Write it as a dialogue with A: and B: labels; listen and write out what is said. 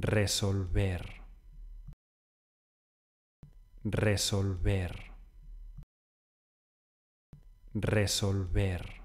A: resolver, resolver, resolver.